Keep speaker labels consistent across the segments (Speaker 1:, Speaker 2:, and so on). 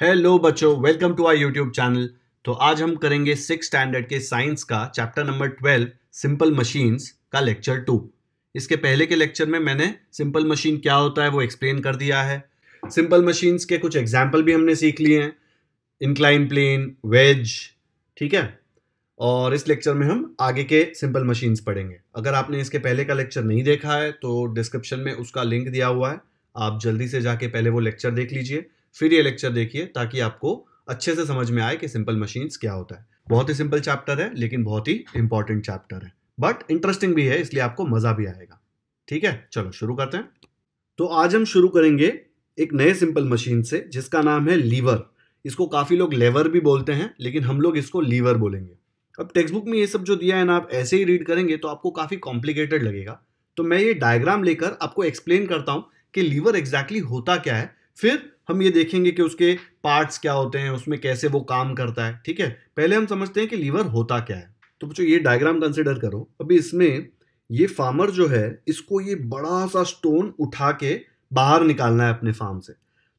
Speaker 1: hello बच्चों welcome to I YouTube channel तो आज हम करेंगे सिक्स स्टैंडर्ड के साइंस का chapter number twelve simple machines का लेक्चर टू इसके पहले के लेक्चर में मैंने सिंपल मशीन क्या होता है वो एक्सप्लेन कर दिया है सिंपल मशीन्स के कुछ एग्जाम्पल भी हमने सीख लिए हैं इंक्लाइन प्लेन वेज ठीक है और इस लेक्चर में हम आगे के सिंपल मशीन्स पढ़ेंगे अगर आपने इसके पहले का लेक्चर नहीं देखा है तो डिस्क्रिप्शन में उसका लिंक दिया हुआ है आप जल्दी से जाके पहले वो लेक्चर देख लीजिए फिर ये लेक्चर देखिए ताकि आपको अच्छे से समझ में आए कि सिंपल मशीन्स क्या होता है बहुत ही सिंपल चैप्टर है लेकिन बहुत ही इंपॉर्टेंट चैप्टर है बट इंटरेस्टिंग भी है इसलिए आपको मज़ा भी आएगा ठीक है चलो शुरू करते हैं तो आज हम शुरू करेंगे एक नए सिंपल मशीन से जिसका नाम है लीवर इसको काफ़ी लोग लेवर भी बोलते हैं लेकिन हम लोग इसको लीवर बोलेंगे अब टेक्स्ट बुक में ये सब जो दिया है ना आप ऐसे ही रीड करेंगे तो आपको काफ़ी कॉम्प्लिकेटेड लगेगा तो मैं ये डायग्राम लेकर आपको एक्सप्लेन करता हूं कि लीवर एग्जैक्टली exactly होता क्या है फिर हम ये देखेंगे कि उसके पार्ट्स क्या होते हैं उसमें कैसे वो काम करता है ठीक है पहले हम समझते हैं कि लीवर होता क्या है तो बच्चों ये डायग्राम कंसिडर करो अभी इसमें ये फार्मर जो है इसको ये बड़ा सा स्टोन उठा के बाहर निकालना है अपने फार्म से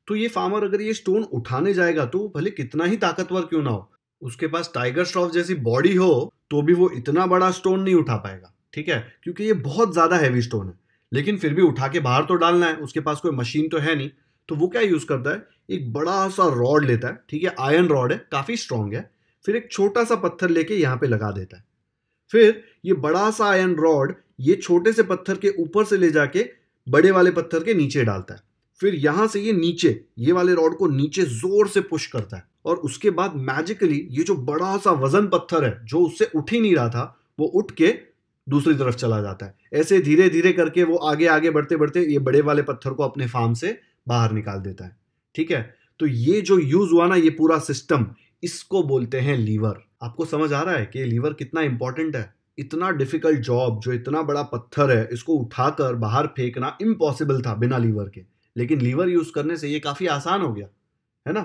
Speaker 1: तो ये फार्मर अगर ये स्टोन उठाने जाएगा तो भले कितना ही ताकतवर क्यों ना हो उसके पास टाइगर श्रॉफ जैसी बॉडी हो तो भी वो इतना बड़ा स्टोन नहीं उठा पाएगा ठीक है क्योंकि ये बहुत ज़्यादा हैवी स्टोन है लेकिन फिर भी उठा के बाहर तो डालना है उसके पास कोई मशीन तो है नहीं तो वो क्या यूज़ करता है एक बड़ा सा रॉड लेता है ठीक है आयरन रॉड है काफ़ी स्ट्रांग है फिर एक छोटा सा पत्थर लेके यहाँ पे लगा देता है फिर ये बड़ा सा आयरन रॉड ये छोटे से पत्थर के ऊपर से ले जाके बड़े वाले पत्थर के नीचे डालता है फिर यहां से ये नीचे ये वाले रॉड को नीचे जोर से पुश करता है और उसके बाद मैजिकली ये जो बड़ा सा वजन पत्थर है जो उससे उठ ही नहीं रहा था वो उठ के दूसरी तरफ चला जाता है ऐसे धीरे धीरे करके वो आगे आगे बढ़ते बढ़ते ये बड़े वाले पत्थर को अपने फार्म से बाहर निकाल देता है ठीक है तो ये जो यूज हुआ ना ये पूरा सिस्टम इसको बोलते हैं लीवर आपको समझ आ रहा है कि लीवर कितना इंपॉर्टेंट है इतना डिफिकल्ट जॉब जो इतना बड़ा पत्थर है इसको उठाकर बाहर फेंकना इम्पॉसिबल था बिना लीवर के लेकिन लीवर यूज करने से ये काफी आसान हो गया है ना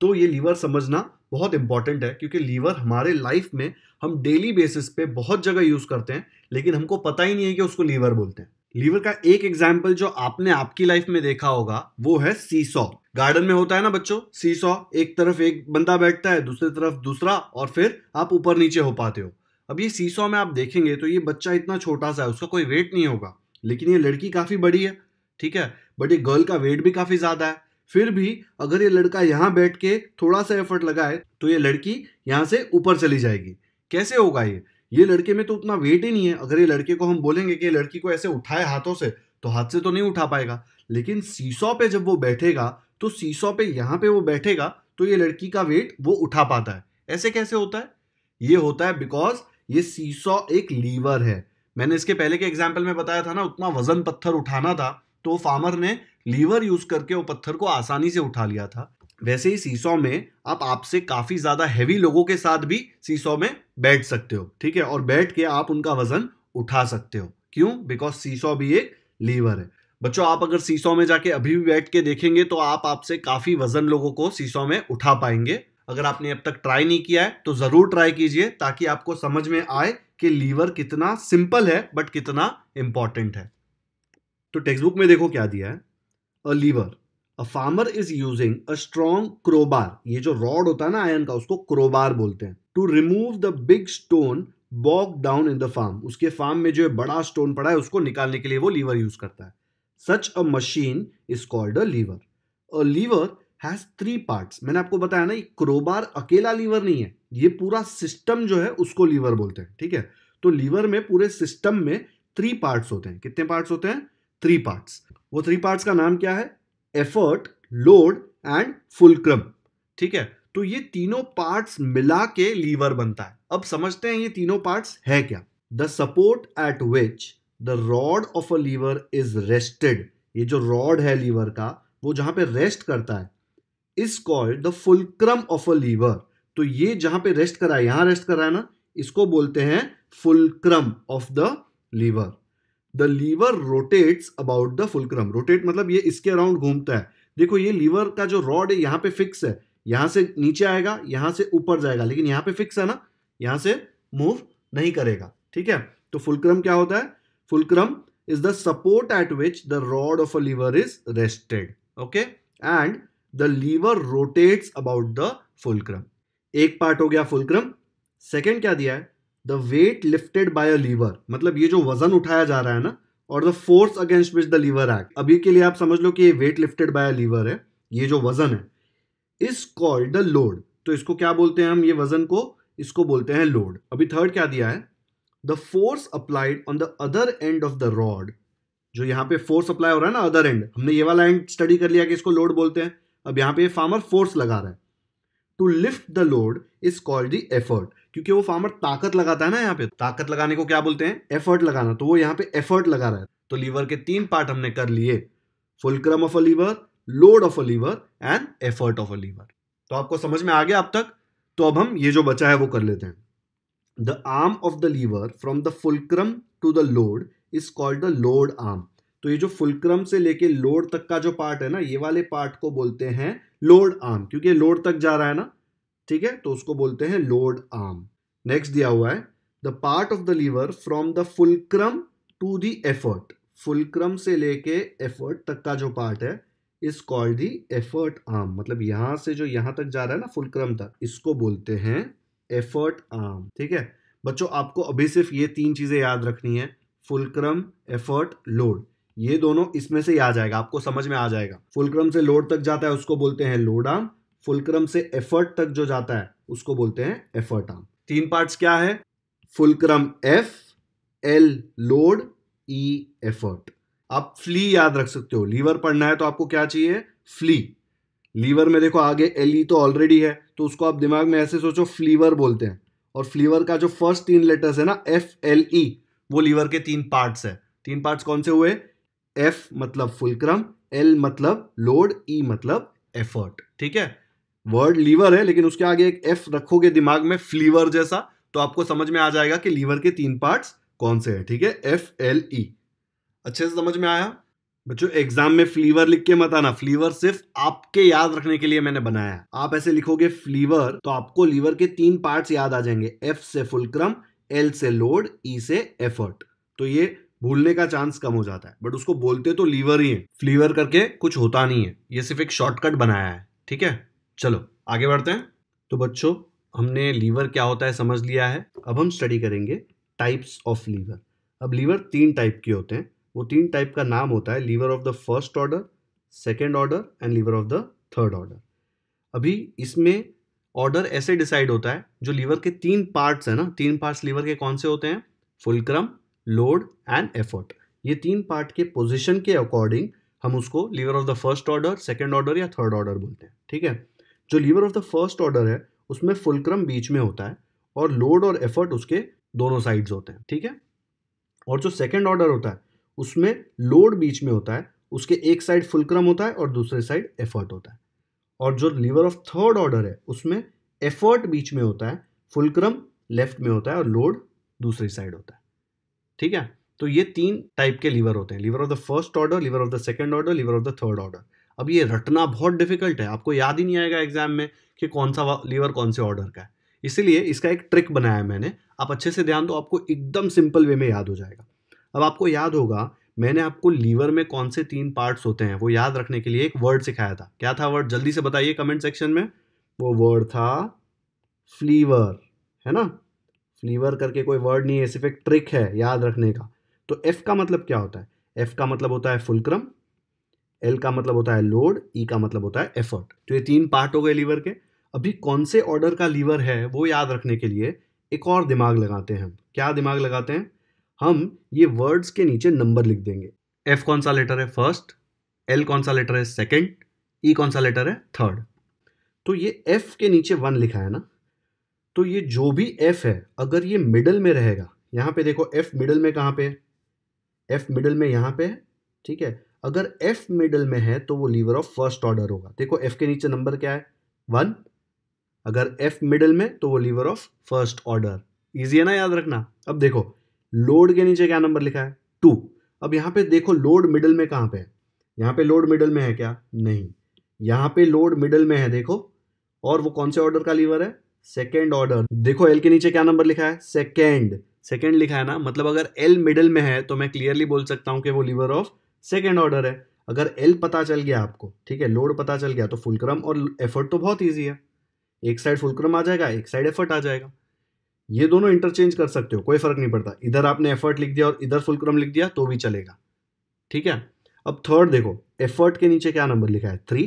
Speaker 1: तो ये लीवर समझना बहुत इंपॉर्टेंट है क्योंकि लीवर हमारे लाइफ में हम डेली बेसिस पे बहुत जगह यूज करते हैं लेकिन हमको पता ही नहीं है कि उसको लीवर बोलते हैं लीवर का एक एग्जाम्पल जो आपने आपकी लाइफ में देखा होगा वो है सी सॉ गार्डन में होता है ना बच्चों सॉ एक तरफ एक बंदा बैठता है दूसरी तरफ दूसरा और फिर आप ऊपर नीचे हो पाते हो अब ये सॉ में आप देखेंगे तो ये बच्चा इतना छोटा सा है उसका कोई वेट नहीं होगा लेकिन ये लड़की काफ़ी बड़ी है ठीक है बट ये गर्ल का वेट भी काफ़ी ज़्यादा है फिर भी अगर ये लड़का यहाँ बैठ के थोड़ा सा एफर्ट लगाए तो ये लड़की यहाँ से ऊपर चली जाएगी कैसे होगा ये ये लड़के में तो उतना वेट ही नहीं है अगर ये लड़के को हम बोलेंगे कि लड़की को ऐसे उठाए हाथों से तो हाथ से तो नहीं उठा पाएगा लेकिन सीसॉ पे जब वो बैठेगा तो सीसॉ पे यहाँ पे वो बैठेगा तो ये लड़की का वेट वो उठा पाता है ऐसे कैसे होता है ये होता है बिकॉज ये सीसॉ एक लीवर है मैंने इसके पहले के एग्जाम्पल में बताया था ना उतना वजन पत्थर उठाना था तो फार्मर ने लीवर यूज करके वो पत्थर को आसानी से उठा लिया था वैसे ही सीसो में आप आपसे काफी ज्यादा हैवी लोगों के साथ भी सीसॉ में बैठ सकते हो ठीक है और बैठ के आप उनका वजन उठा सकते हो क्यों बिकॉज सीसो भी एक लीवर है बच्चों आप अगर सीसो में जाके अभी भी बैठ के देखेंगे तो आप आपसे काफी वजन लोगों को सीसो में उठा पाएंगे अगर आपने अब तक ट्राई नहीं किया है तो जरूर ट्राई कीजिए ताकि आपको समझ में आए कि लीवर कितना सिंपल है बट कितना इंपॉर्टेंट है तो टेक्स्ट बुक में देखो क्या दिया है a lever a farmer is using a strong crowbar ये जो रॉड होता है ना आयन का उसको क्रोबार बोलते हैं to remove the big stone block down in the farm उसके फार्म में जो बड़ा स्टोन पड़ा है उसको निकालने के लिए वो लीवर यूज करता है such a machine is called a lever a lever has three part मैंने आपको बताया ना क्रोबार अकेला लीवर नहीं है ये पूरा सिस्टम जो है उसको लीवर बोलते हैं ठीक है तो लीवर में पूरे सिस्टम में थ्री पार्ट्स होते हैं कितने पार्ट्स होते हैं थ्री पार्ट्स वो थ्री पार्ट्स का नाम क्या है एफर्ट लोड एंड फुलक्रम ठीक है तो ये तीनों पार्ट्स मिला के लीवर बनता है अब समझते हैं ये तीनों पार्ट्स है क्या the support at which the rod of a lever is rested ये जो रॉड है लीवर का वो जहां पे रेस्ट करता है is called the fulcrum of a lever तो ये जहां पे रेस्ट करा है यहां रेस्ट करा है ना इसको बोलते हैं fulcrum of the lever the lever rotates about the fulcrum rotate मतलब ये इसके अराउंड घूमता है देखो ये लीवर का जो रॉड है यहाँ पे फिक्स है यहां से नीचे आएगा यहां से ऊपर जाएगा लेकिन यहां पे फिक्स है ना यहां से मूव नहीं करेगा ठीक है तो फुलक्रम क्या होता है fulcrum is the support at which the rod of a lever is rested okay and the lever rotates about the fulcrum एक पार्ट हो गया फुलक्रम सेकेंड क्या दिया है the weight lifted by a lever मतलब ये जो वजन उठाया जा रहा है ना और the force against which the lever act अभी के लिए आप समझ लो कि ये weight lifted by a lever है ये जो वजन है इज कॉल्ड द लोड तो इसको क्या बोलते हैं हम ये वजन को इसको बोलते हैं लोड अभी थर्ड क्या दिया है the force applied on the other end of the rod जो यहाँ पे फोर्स अप्लाई हो रहा है ना अदर एंड हमने ये वाला एंड स्टडी कर लिया कि इसको लोड बोलते हैं अब यहाँ पे फार्मर फोर्स लगा रहा है to lift the load is called the effort क्योंकि वो फार्मर ताकत लगाता है ना यहाँ पे ताकत लगाने को क्या बोलते हैं एफर्ट लगाना तो वो यहाँ पे एफर्ट लगा रहा है तो लीवर के तीन पार्ट हमने कर लिए fulcrum of a lever load of a lever and effort of a lever तो आपको समझ में आ गया अब तक तो अब हम ये जो बचा है वो कर लेते हैं the arm of the lever from the fulcrum to the load is called the load arm तो ये जो फुलक्रम से लेके लोड तक का जो पार्ट है ना ये वाले पार्ट को बोलते हैं लोड आर्म क्योंकि लोड तक जा रहा है ना ठीक है तो उसको बोलते हैं लोड आर्म नेक्स्ट दिया हुआ है the part of the lever from the fulcrum to the effort fulcrum से लेके एफर्ट तक का जो पार्ट है is called the effort arm मतलब यहां से जो यहां तक जा रहा है ना फुलक्रम तक इसको बोलते हैं एफर्ट आर्म ठीक है बच्चों आपको अभी सिर्फ ये तीन चीज़ें याद रखनी है फुलक्रम एफर्ट लोड ये दोनों इसमें से ही आ जाएगा आपको समझ में आ जाएगा फुलक्रम से लोड तक जाता है उसको बोलते हैं लोड आर्म फुलक्रम से एफर्ट तक जो जाता है उसको बोलते हैं एफर्ट आर्म तीन पार्ट्स क्या है fulcrum F L load E effort आप फ्ली याद रख सकते हो लीवर पढ़ना है तो आपको क्या चाहिए फ्ली लीवर में देखो आगे एल ई e तो ऑलरेडी है तो उसको आप दिमाग में ऐसे सोचो फ्लीवर बोलते हैं और फ्लीवर का जो फर्स्ट तीन लेटर्स है ना एफ एल ई वो लीवर के तीन पार्ट्स है तीन पार्ट्स कौन से हुए एफ मतलब फुलक्रम एल मतलब लोड ई e मतलब एफर्ट ठीक है वर्ड लीवर है लेकिन उसके आगे एक एफ रखोगे दिमाग में फ्लीवर जैसा तो आपको समझ में आ जाएगा कि लीवर के तीन पार्ट्स कौन से हैं ठीक है एफ एल ई अच्छे से समझ में आया बच्चों एग्जाम में फ्लीवर लिख के मत आना फ्लीवर सिर्फ आपके याद रखने के लिए मैंने बनाया आप ऐसे लिखोगे फ्लीवर तो आपको लीवर के तीन पार्ट्स याद आ जाएंगे एफ से फुलक्रम एल से लोड ई e से एफर्ट तो ये भूलने का चांस कम हो जाता है बट उसको बोलते तो लीवर ही है फ्लीवर करके कुछ होता नहीं है ये सिर्फ एक शॉर्टकट बनाया है ठीक है चलो आगे बढ़ते हैं तो बच्चों हमने लीवर क्या होता है समझ लिया है अब हम स्टडी करेंगे टाइप्स ऑफ लीवर अब लीवर तीन टाइप के होते हैं वो तीन टाइप का नाम होता है lever of the first order second order and lever of the third order अभी इसमें ऑर्डर ऐसे डिसाइड होता है जो लीवर के तीन पार्ट्स हैं ना तीन पार्ट्स लीवर के कौन से होते हैं फुलक्रम लोड एंड एफर्ट ये तीन पार्ट के पोजिशन के अकॉर्डिंग हम उसको lever of the first order second order या थर्ड ऑर्डर बोलते हैं ठीक है जो lever of the first order है उसमें फुलक्रम बीच में होता है और लोड और एफर्ट उसके दोनों साइड्स होते हैं ठीक है और जो सेकेंड ऑर्डर होता है उसमें लोड बीच में होता है उसके एक साइड फुलक्रम होता है और दूसरे साइड एफर्ट होता है और जो लीवर ऑफ थर्ड ऑर्डर है उसमें एफर्ट बीच में होता है फुलक्रम लेफ्ट में होता है और लोड दूसरी साइड होता है ठीक है तो ये तीन टाइप के लीवर होते हैं lever of the first order lever of the second order lever of the third order अब ये रटना बहुत डिफिकल्ट है आपको याद ही नहीं आएगा एग्जाम में कि कौन सा लीवर कौन से ऑर्डर का है इसीलिए इसका एक ट्रिक बनाया है मैंने आप अच्छे से ध्यान दो आपको एकदम सिंपल वे में याद हो जाएगा अब आपको याद होगा मैंने आपको लीवर में कौन से तीन पार्ट्स होते हैं वो याद रखने के लिए एक वर्ड सिखाया था क्या था वर्ड जल्दी से बताइए कमेंट सेक्शन में वो वर्ड था फ्लीवर है ना फ्लीवर करके कोई वर्ड नहीं है सिर्फ एक ट्रिक है याद रखने का तो एफ का मतलब क्या होता है एफ का मतलब होता है फुलक्रम एल का मतलब होता है लोड ई e का मतलब होता है एफर्ट तो ये तीन पार्ट हो गए लीवर के अभी कौन से ऑर्डर का लीवर है वो याद रखने के लिए एक और दिमाग लगाते हैं हम क्या दिमाग लगाते हैं हम ये वर्ड्स के नीचे नंबर लिख देंगे एफ कौन सा लेटर है फर्स्ट एल कौन सा लेटर है सेकेंड ई e कौन सा लेटर है थर्ड तो ये एफ के नीचे वन लिखा है ना तो ये जो भी एफ है अगर ये मिडल में रहेगा यहाँ पे देखो एफ मिडल में कहाँ पे है एफ मिडल में यहाँ पे है ठीक है अगर एफ मिडल में है तो वो लीवर ऑफ फर्स्ट ऑर्डर होगा देखो एफ के नीचे नंबर क्या है वन अगर एफ मिडल में तो वो lever of first order easy है ना याद रखना अब देखो लोड के नीचे क्या नंबर लिखा है टू अब यहां पे देखो लोड मिडल में कहां पे है यहां पे लोड मिडल में है क्या नहीं यहां पे लोड मिडल में है देखो और वो कौन से ऑर्डर का लीवर है सेकेंड ऑर्डर देखो एल के नीचे क्या नंबर लिखा है सेकेंड सेकेंड लिखा है ना मतलब अगर एल मिडल में है तो मैं क्लियरली बोल सकता हूं कि वो लीवर ऑफ सेकेंड ऑर्डर है अगर एल पता चल गया आपको ठीक है लोड पता चल गया तो फुलक्रम और एफर्ट तो बहुत ईजी है एक साइड फुलक्रम आ जाएगा एक साइड एफर्ट आ जाएगा ये दोनों इंटरचेंज कर सकते हो कोई फर्क नहीं पड़ता इधर आपने एफर्ट लिख दिया और इधर फुलक्रम लिख दिया तो भी चलेगा ठीक है अब थर्ड देखो एफर्ट के नीचे क्या नंबर लिखा है थ्री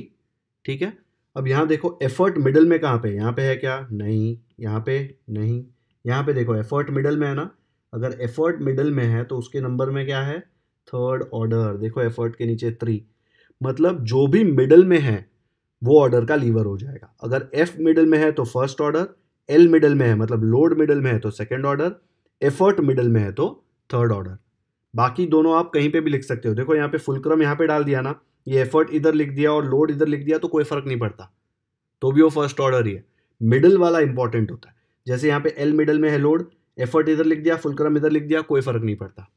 Speaker 1: ठीक है अब यहाँ देखो एफर्ट मिडल में कहाँ पे यहाँ पे है क्या नहीं यहाँ पे नहीं यहाँ पे देखो एफर्ट मिडल में है ना अगर एफर्ट मिडल में है तो उसके नंबर में क्या है थर्ड ऑर्डर देखो एफर्ट के नीचे थ्री मतलब जो भी मिडल में है वो ऑर्डर का लीवर हो जाएगा अगर एफ मिडल में है तो फर्स्ट ऑर्डर एल मिडल में है मतलब लोड मिडल में है तो सेकेंड ऑर्डर एफर्ट मिडल में है तो थर्ड ऑर्डर बाकी दोनों आप कहीं पे भी लिख सकते हो देखो यहाँ पे फुलक्रम यहाँ पे डाल दिया ना ये एफर्ट इधर लिख दिया और लोड इधर लिख दिया तो कोई फर्क नहीं पड़ता तो भी वो फर्स्ट ऑर्डर ही है मिडल वाला इंपॉर्टेंट होता है जैसे यहाँ पे एल मिडल में है लोड एफर्ट इधर लिख दिया फुलक्रम इधर लिख दिया कोई फर्क नहीं पड़ता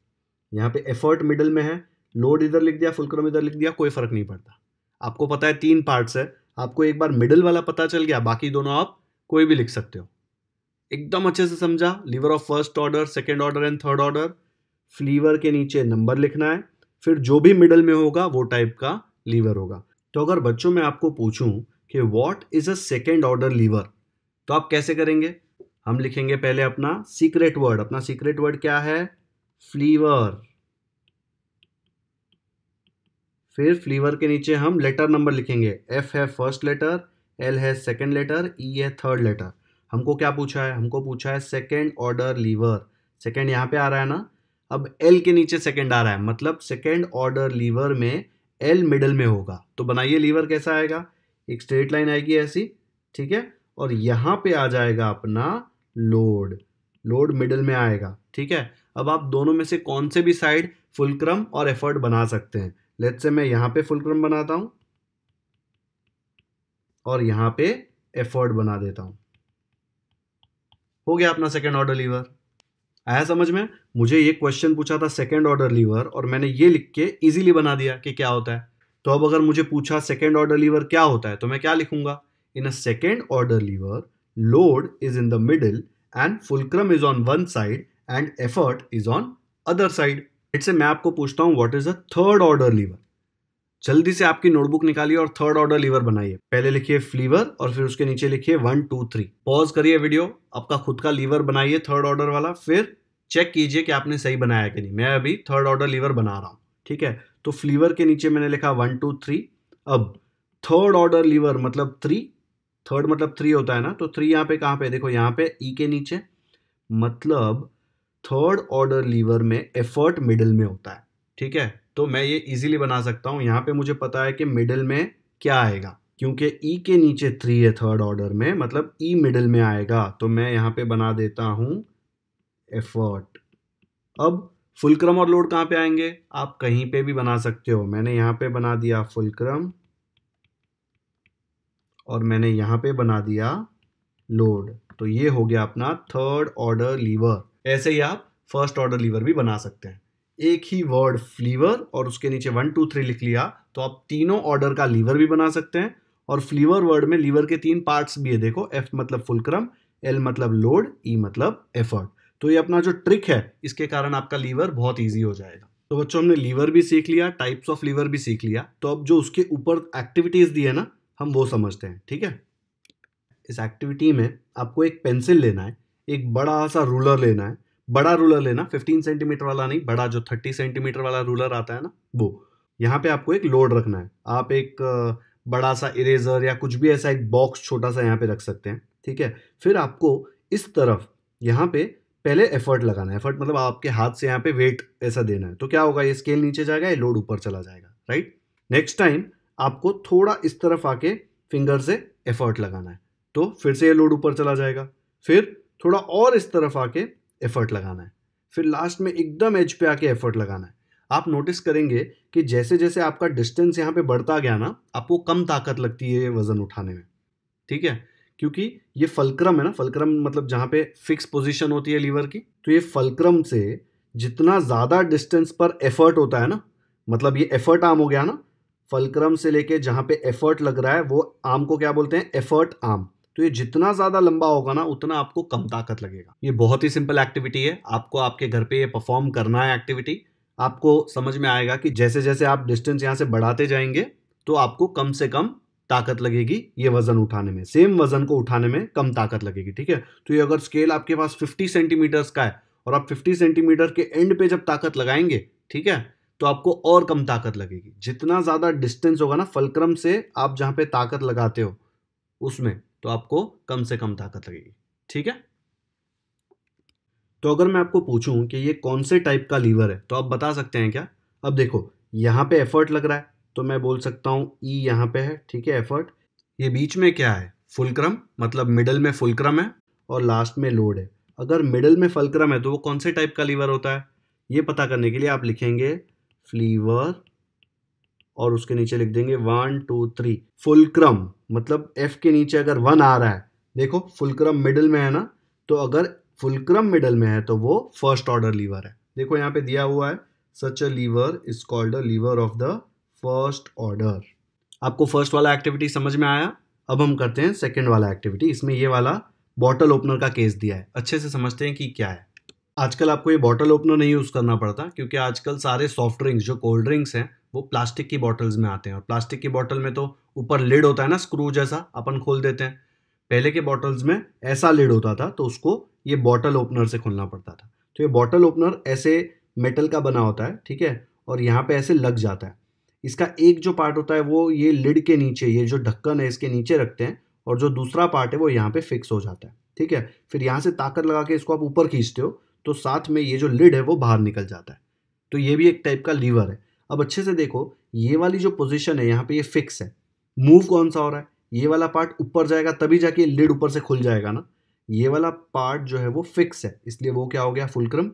Speaker 1: यहाँ पे एफर्ट मिडल में है लोड इधर लिख दिया फुलक्रम इधर लिख दिया कोई फर्क नहीं पड़ता आपको पता है तीन पार्ट्स है आपको एक बार मिडल वाला पता चल गया बाकी दोनों आप कोई भी लिख सकते हो एकदम अच्छे से समझा lever of first order second order and third order फ्लीवर के नीचे नंबर लिखना है फिर जो भी मिडल में होगा वो टाइप का लीवर होगा तो अगर बच्चों मैं आपको पूछूं कि what is a second order lever तो आप कैसे करेंगे हम लिखेंगे पहले अपना सीक्रेट वर्ड अपना सीक्रेट वर्ड क्या है फ्लीवर फिर फ्लीवर के नीचे हम लेटर नंबर लिखेंगे एफ है फर्स्ट लेटर एल है सेकेंड लेटर ई है थर्ड लेटर हमको क्या पूछा है हमको पूछा है सेकेंड ऑर्डर लीवर सेकेंड यहाँ पे आ रहा है ना अब एल के नीचे सेकेंड आ रहा है मतलब सेकेंड ऑर्डर लीवर में एल मिडल में होगा तो बनाइए लीवर कैसा आएगा एक स्ट्रेट लाइन आएगी ऐसी ठीक है और यहाँ पे आ जाएगा अपना लोड लोड मिडल में आएगा ठीक है अब आप दोनों में से कौन से भी साइड फुलक्रम और एफर्ट बना सकते हैं लेट से मैं यहाँ पे फुलक्रम बनाता हूँ और यहाँ पे एफर्ट बना देता हूँ हो गया अपना सेकेंड ऑर्डर लीवर आया समझ में मुझे ये क्वेश्चन पूछा था सेकेंड ऑर्डर लीवर और मैंने ये लिख के इजीली बना दिया कि क्या होता है तो अब अगर मुझे पूछा सेकेंड ऑर्डर लीवर क्या होता है तो मैं क्या लिखूंगा in a second order lever load is in the middle and fulcrum is on one side and effort is on other side से मैं आपको पूछता हूँ what is a third order lever जल्दी से आपकी नोटबुक निकालिए और थर्ड ऑर्डर लीवर बनाइए पहले लिखिए फ्लीवर और फिर उसके नीचे लिखिए वन टू थ्री पॉज करिए वीडियो आपका खुद का लीवर बनाइए थर्ड ऑर्डर वाला फिर चेक कीजिए कि आपने सही बनाया कि नहीं मैं अभी थर्ड ऑर्डर लीवर बना रहा हूँ ठीक है तो फ्लीवर के नीचे मैंने लिखा वन टू थ्री अब थर्ड ऑर्डर लीवर मतलब थ्री थर्ड मतलब थ्री होता है ना तो थ्री यहाँ पे कहाँ पे देखो यहाँ पे ई e के नीचे मतलब थर्ड ऑर्डर लीवर में एफर्ट मिडिल में होता है ठीक है तो मैं ये इजीली बना सकता हूँ यहाँ पे मुझे पता है कि मिडिल में क्या आएगा क्योंकि ई e के नीचे थ्री है थर्ड ऑर्डर में मतलब ई e मिडिल में आएगा तो मैं यहाँ पे बना देता हूँ एफर्ट अब फुलक्रम और लोड कहाँ पे आएंगे आप कहीं पे भी बना सकते हो मैंने यहाँ पे बना दिया फुलक्रम और मैंने यहाँ पे बना दिया लोड तो ये हो गया अपना थर्ड ऑर्डर लीवर ऐसे ही आप फर्स्ट ऑर्डर लीवर भी बना सकते हैं एक ही वर्ड फ्लीवर और उसके नीचे वन टू थ्री लिख लिया तो आप तीनों ऑर्डर का लीवर भी बना सकते हैं और फ्लीवर वर्ड में लीवर के तीन पार्ट्स भी है देखो एफ मतलब फुलक्रम एल मतलब लोड ई e मतलब एफर्ट तो ये अपना जो ट्रिक है इसके कारण आपका लीवर बहुत ईजी हो जाएगा तो बच्चों हमने लीवर भी सीख लिया टाइप्स ऑफ लीवर भी सीख लिया तो अब जो उसके ऊपर एक्टिविटीज़ दी है ना हम वो समझते हैं ठीक है इस एक्टिविटी में आपको एक पेंसिल लेना है एक बड़ा सा रूलर लेना है बड़ा रूलर लेना 15 सेंटीमीटर वाला नहीं बड़ा जो 30 सेंटीमीटर वाला रूलर आता है ना वो यहाँ पे आपको एक लोड रखना है आप एक बड़ा सा इरेजर या कुछ भी ऐसा एक बॉक्स छोटा सा यहाँ पे रख सकते हैं ठीक है फिर आपको इस तरफ यहाँ पे पहले एफर्ट लगाना है एफर्ट मतलब आपके हाथ से यहाँ पे वेट ऐसा देना है तो क्या होगा ये स्केल नीचे जाएगा ये लोड ऊपर चला जाएगा राइट नेक्स्ट टाइम आपको थोड़ा इस तरफ आके फिंगर से एफर्ट लगाना है तो फिर से ये लोड ऊपर चला जाएगा फिर थोड़ा और इस तरफ आके एफर्ट लगाना है फिर लास्ट में एकदम एज पे आके एफर्ट लगाना है आप नोटिस करेंगे कि जैसे जैसे आपका डिस्टेंस यहाँ पे बढ़ता गया ना आपको कम ताकत लगती है ये वज़न उठाने में ठीक है क्योंकि ये फलक्रम है ना फलक्रम मतलब जहाँ पे फिक्स पोजिशन होती है लीवर की तो ये फलक्रम से जितना ज़्यादा डिस्टेंस पर एफर्ट होता है ना मतलब ये एफर्ट आर्म हो गया ना फलक्रम से लेके जहाँ पे एफर्ट लग रहा है वो आर्म को क्या बोलते हैं एफर्ट आर्म तो ये जितना ज़्यादा लंबा होगा ना उतना आपको कम ताकत लगेगा ये बहुत ही सिंपल एक्टिविटी है आपको आपके घर पे ये परफॉर्म करना है एक्टिविटी आपको समझ में आएगा कि जैसे जैसे आप डिस्टेंस यहाँ से बढ़ाते जाएंगे तो आपको कम से कम ताकत लगेगी ये वजन उठाने में सेम वजन को उठाने में कम ताकत लगेगी ठीक है तो ये अगर स्केल आपके पास 50 सेंटीमीटर्स का है और आप 50 सेंटीमीटर के एंड पे जब ताकत लगाएंगे ठीक है तो आपको और कम ताकत लगेगी जितना ज़्यादा डिस्टेंस होगा ना फलक्रम से आप जहां पे ताकत लगाते हो उसमें तो आपको कम से कम ताकत लगेगी ठीक है तो अगर मैं आपको पूछूं कि ये कौन से टाइप का लीवर है तो आप बता सकते हैं क्या अब देखो यहाँ पे एफर्ट लग रहा है तो मैं बोल सकता हूँ ई e यहाँ पे है ठीक है एफर्ट ये बीच में क्या है फुलक्रम मतलब मिडल में फुलक्रम है और लास्ट में लोड है अगर मिडल में फलक्रम है तो वो कौन से टाइप का लीवर होता है ये पता करने के लिए आप लिखेंगे फ्लीवर और उसके नीचे लिख देंगे वन टू थ्री फुलक्रम मतलब एफ के नीचे अगर वन आ रहा है देखो फुलक्रम मिडल में है ना तो अगर फुलक्रम मिडल में है तो वो फर्स्ट ऑर्डर लीवर है देखो यहाँ पे दिया हुआ है such a lever is called a lever of the first order आपको फर्स्ट वाला एक्टिविटी समझ में आया अब हम करते हैं सेकेंड वाला एक्टिविटी इसमें ये वाला बॉटल ओपनर का केस दिया है अच्छे से समझते हैं कि क्या है आजकल आपको ये बॉटल ओपनर नहीं यूज़ करना पड़ता क्योंकि आजकल सारे सॉफ्ट ड्रिंक्स जो कोल्ड ड्रिंक्स हैं वो प्लास्टिक की बॉटल्स में आते हैं और प्लास्टिक की बॉटल में तो ऊपर लिड होता है ना स्क्रू जैसा अपन खोल देते हैं पहले के बॉटल्स में ऐसा लिड होता था तो उसको ये बॉटल ओपनर से खोलना पड़ता था तो ये बॉटल ओपनर ऐसे मेटल का बना होता है ठीक है और यहाँ पे ऐसे लग जाता है इसका एक जो पार्ट होता है वो ये लिड के नीचे ये जो ढक्कन है इसके नीचे रखते हैं और जो दूसरा पार्ट है वो यहाँ पे फिक्स हो जाता है ठीक है फिर यहाँ से ताकत लगा के इसको आप ऊपर खींचते हो तो साथ में ये जो लिड है वो बाहर निकल जाता है तो ये भी एक टाइप का लीवर है अब अच्छे से देखो ये वाली जो पोजिशन है यहाँ पे ये फिक्स है मूव कौन सा हो रहा है ये वाला पार्ट ऊपर जाएगा तभी जाके लिड ऊपर से खुल जाएगा ना ये वाला पार्ट जो है वो फिक्स है इसलिए वो क्या हो गया फुलक्रम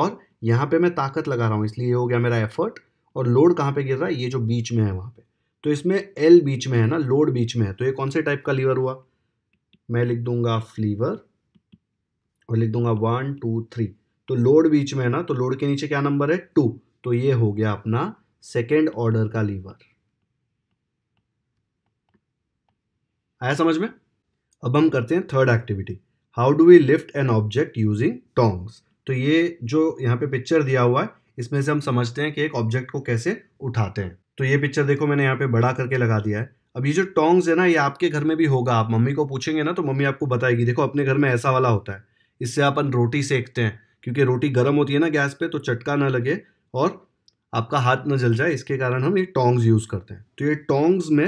Speaker 1: और यहाँ पे मैं ताकत लगा रहा हूँ इसलिए ये हो गया मेरा एफर्ट और लोड कहाँ पे गिर रहा है ये जो बीच में है वहाँ पे तो इसमें एल बीच में है ना लोड बीच में है तो ये कौन से टाइप का लीवर हुआ मैं लिख दूंगा फ्लीवर और लिख दूंगा वन टू थ्री तो लोड बीच में है ना तो लोड के नीचे क्या नंबर है टू तो ये हो गया अपना सेकेंड ऑर्डर का लीवर आया समझ में अब हम करते हैं third activity how do we lift an object using tongs तो ये जो यहाँ पे पिक्चर दिया हुआ है इसमें से हम समझते हैं कि एक ऑब्जेक्ट को कैसे उठाते हैं तो ये पिक्चर देखो मैंने यहाँ पे बड़ा करके लगा दिया है अब ये जो टोंग्स है ना ये आपके घर में भी होगा आप मम्मी को पूछेंगे ना तो मम्मी आपको बताएगी देखो अपने घर में ऐसा वाला होता है इससे अपन रोटी सेकते हैं क्योंकि रोटी गर्म होती है ना गैस पे तो चटका ना लगे और आपका हाथ ना जल जाए इसके कारण हम ये टोंग्स यूज़ करते हैं तो ये टोंग्स में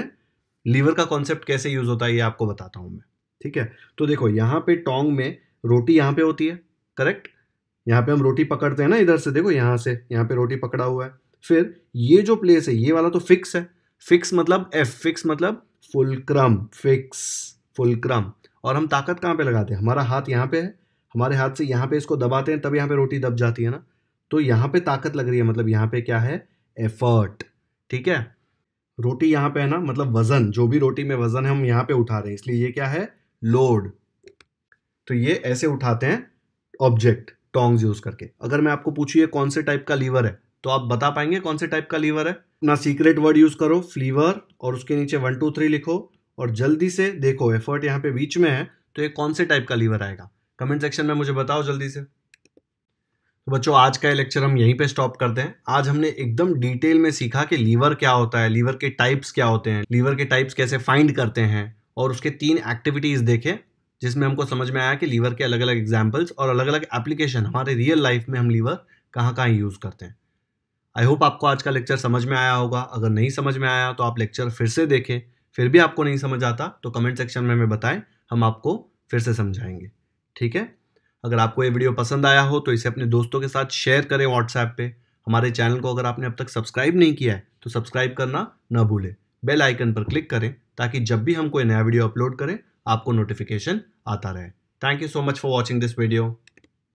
Speaker 1: लीवर का कॉन्सेप्ट कैसे यूज़ होता है ये आपको बताता हूँ मैं ठीक है तो देखो यहाँ पे टोंग में रोटी यहाँ पे होती है करेक्ट यहाँ पे हम रोटी पकड़ते हैं ना इधर से देखो यहाँ से यहाँ पे रोटी पकड़ा हुआ है फिर ये जो प्लेस है ये वाला तो फिक्स है फिक्स मतलब एफ फिक्स मतलब fulcrum fix fulcrum और हम ताकत कहाँ पे लगाते हैं हमारा हाथ यहाँ पे है हमारे हाथ से यहाँ पे इसको दबाते हैं तब यहाँ पे रोटी दब जाती है ना तो यहाँ पे ताकत लग रही है मतलब यहाँ पे क्या है एफर्ट ठीक है रोटी यहाँ पे है ना मतलब वजन जो भी रोटी में वजन है हम यहाँ पे उठा रहे हैं इसलिए ये क्या है लोड तो ये ऐसे उठाते हैं ऑब्जेक्ट टोंग्स यूज करके अगर मैं आपको पूछू ये कौन से टाइप का लीवर है तो आप बता पाएंगे कौन से टाइप का लीवर है अपना सीक्रेट वर्ड यूज करो फ्लीवर और उसके नीचे वन टू थ्री लिखो और जल्दी से देखो एफर्ट यहाँ पे बीच में है तो ये कौन से टाइप का लीवर आएगा कमेंट सेक्शन में मुझे बताओ जल्दी से तो बच्चों आज का ये लेक्चर हम यहीं पे स्टॉप करते हैं आज हमने एकदम डिटेल में सीखा कि लीवर क्या होता है लीवर के टाइप्स क्या होते हैं लीवर के टाइप्स कैसे फाइंड करते हैं और उसके तीन एक्टिविटीज़ देखे जिसमें हमको समझ में आया कि लीवर के अलग अलग एग्जाम्पल्स और अलग अलग एप्लीकेशन हमारे रियल लाइफ में हम लीवर कहाँ कहाँ यूज़ करते हैं आई होप आपको आज का लेक्चर समझ में आया होगा अगर नहीं समझ में आया तो आप लेक्चर फिर से देखें फिर भी आपको नहीं समझ आता तो कमेंट सेक्शन में हमें बताएं हम आपको फिर से समझाएंगे ठीक है अगर आपको ये वीडियो पसंद आया हो तो इसे अपने दोस्तों के साथ शेयर करें व्हाट्सएप पे हमारे चैनल को अगर आपने अब तक सब्सक्राइब नहीं किया है तो सब्सक्राइब करना न भूलें बेल आइकन पर क्लिक करें ताकि जब भी हम कोई नया वीडियो अपलोड करें आपको नोटिफिकेशन आता रहे thank you so much for watching this video